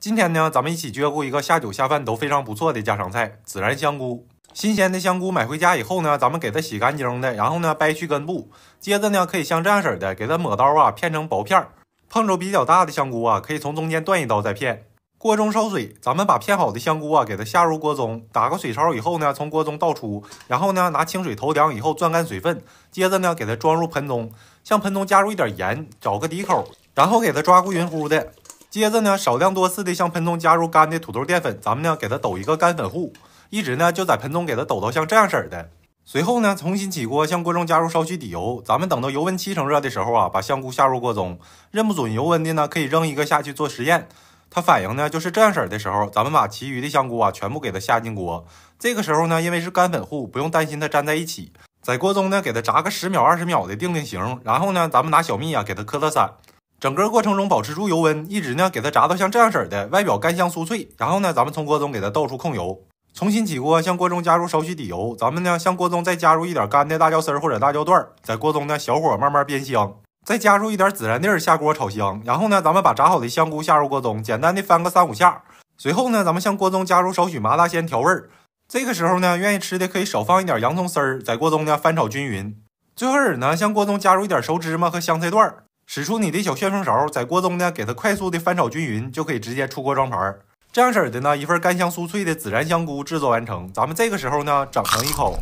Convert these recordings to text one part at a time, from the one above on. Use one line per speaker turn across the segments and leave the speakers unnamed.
今天呢，咱们一起撅做一个下酒下饭都非常不错的家常菜——孜然香菇。新鲜的香菇买回家以后呢，咱们给它洗干净的，然后呢掰去根部，接着呢可以像这样式的给它抹刀啊，片成薄片儿。碰着比较大的香菇啊，可以从中间断一刀再片。锅中烧水，咱们把片好的香菇啊给它下入锅中，打个水焯以后呢，从锅中倒出，然后呢拿清水投凉以后攥干水分，接着呢给它装入盆中，向盆中加入一点盐，找个底口，然后给它抓固匀乎的。接着呢，少量多次的向盆中加入干的土豆淀粉，咱们呢给它抖一个干粉糊，一直呢就在盆中给它抖到像这样式儿的。随后呢，重新起锅，向锅中加入少许底油，咱们等到油温七成热的时候啊，把香菇下入锅中。认不准油温的呢，可以扔一个下去做实验，它反应呢就是这样式儿的时候，咱们把其余的香菇啊全部给它下进锅。这个时候呢，因为是干粉糊，不用担心它粘在一起。在锅中呢，给它炸个十秒二十秒的定定型，然后呢，咱们拿小蜜啊给它磕得散。整个过程中保持住油温，一直呢给它炸到像这样式儿的，外表干香酥脆。然后呢，咱们从锅中给它倒出控油，重新起锅，向锅中加入少许底油。咱们呢，向锅中再加入一点干的大椒丝或者大椒段，在锅中呢小火慢慢煸香，再加入一点孜然粒下锅炒香。然后呢，咱们把炸好的香菇下入锅中，简单的翻个三五下。随后呢，咱们向锅中加入少许麻辣鲜调味儿。这个时候呢，愿意吃的可以少放一点洋葱丝，在锅中呢翻炒均匀。最后呢，向锅中加入一点熟芝麻和香菜段儿。使出你的小旋风勺，在锅中呢给它快速的翻炒均匀，就可以直接出锅装盘儿。这样式儿的呢，一份干香酥脆的孜然香菇制作完成。咱们这个时候呢，整上一口，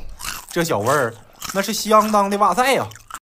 这小味儿那是相当的哇塞呀！